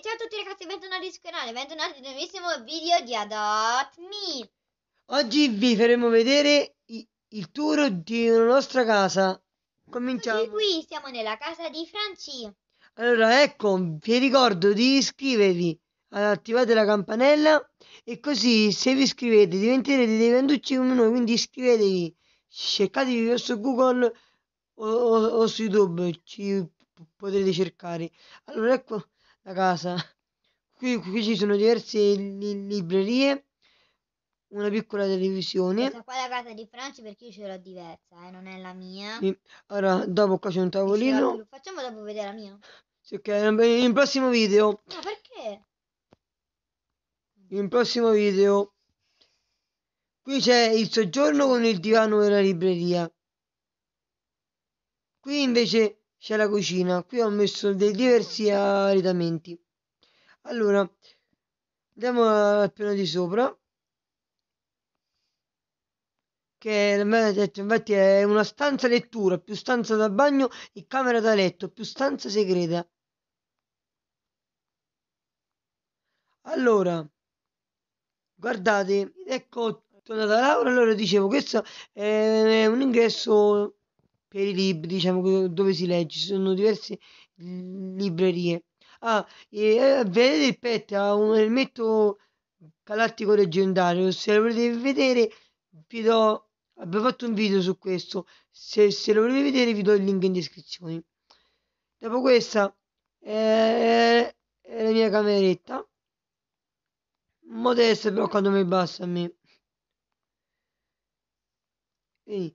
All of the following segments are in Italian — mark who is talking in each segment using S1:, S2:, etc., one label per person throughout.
S1: ciao a tutti ragazzi, bentornati sul canale, bentornati ad un nuovissimo video di Adot Me Oggi vi faremo vedere i, il tour di una nostra casa Cominciamo Oggi qui siamo nella casa di Franci Allora ecco, vi ricordo di iscrivervi, attivate la campanella E così se vi iscrivete diventerete dei venducci come noi, quindi iscrivetevi Cercatevi su Google o, o, o su YouTube, ci potrete cercare Allora ecco da casa. Qui, qui ci sono diverse li librerie, una piccola televisione. Questa qua è la casa di Franci perché io ce l'ho diversa, eh, non è la mia. Sì. Allora, dopo qua c'è un tavolino. Facciamo dopo vedere la mia. Sì, ok, in prossimo video. Ma no, perché? In prossimo video. Qui c'è il soggiorno con il divano e la libreria. Qui invece c'è la cucina qui ho messo dei diversi arredamenti allora andiamo al piano di sopra che detto, infatti è una stanza lettura più stanza da bagno e camera da letto più stanza segreta allora guardate ecco tornata Laura allora dicevo questo è un ingresso per i libri, diciamo, dove si legge, ci sono diverse librerie. Ah, e a Viale del Pet ha un elmetto galattico leggendario, se lo volete vedere vi do, abbiamo fatto un video su questo, se, se lo volete vedere vi do il link in descrizione. Dopo questa è, eh, è la mia cameretta, modesta però quando mi basta a me. Quindi,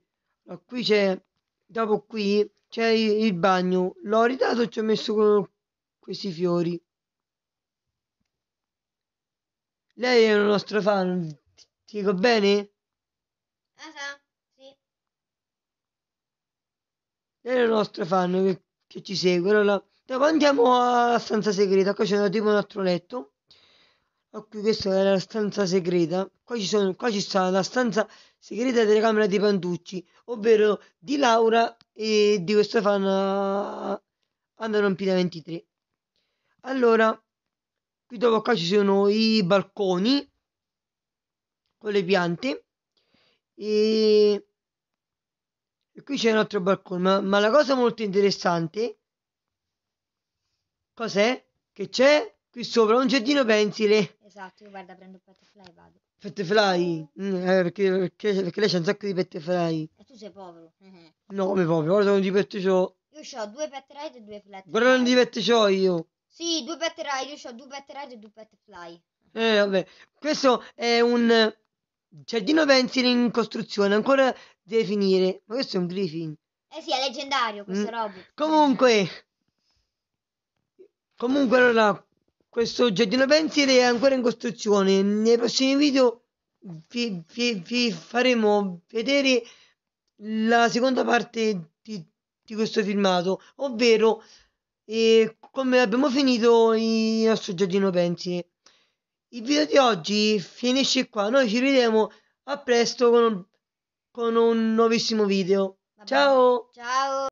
S1: qui c'è Dopo qui c'è il bagno, l'ho ridato e ci ho messo questi fiori. Lei è una nostra fan, ti dico bene? Ah, sì. Lei è una nostra fan che, che ci segue. Allora, dopo andiamo alla stanza segreta, qua c'è tipo un altro letto ok oh, questa è la stanza segreta qua ci, sono, qua ci sta la stanza segreta della camera di Pantucci ovvero di Laura e di questo fan andano in pila 23 allora qui dopo qua ci sono i balconi con le piante e, e qui c'è un altro balcone ma, ma la cosa molto interessante cos'è che c'è qui sopra un giardino pensile. Esatto, io guarda, prendo il petefly e vado. Petefly? Mm, eh, perché, perché, perché, lei c'ha un sacco di petefly. E tu sei povero. no, come povero, guarda quanti pette c'ho. Io ho due pet ride e due flat. Guarda quanti petto c'ho io. Sì, due pet ride, io ho due pet ride e due petefly. Eh, vabbè. Questo è un... Giardino pensile in costruzione, ancora deve finire. Ma questo è un griffin. Eh sì, è leggendario questo mm. robo. Comunque... Comunque allora questo giardino pensile è ancora in costruzione nei prossimi video vi, vi, vi faremo vedere la seconda parte di, di questo filmato ovvero eh, come abbiamo finito il nostro giardino pensile il video di oggi finisce qua noi ci vediamo a presto con un, con un nuovissimo video Vabbè. ciao ciao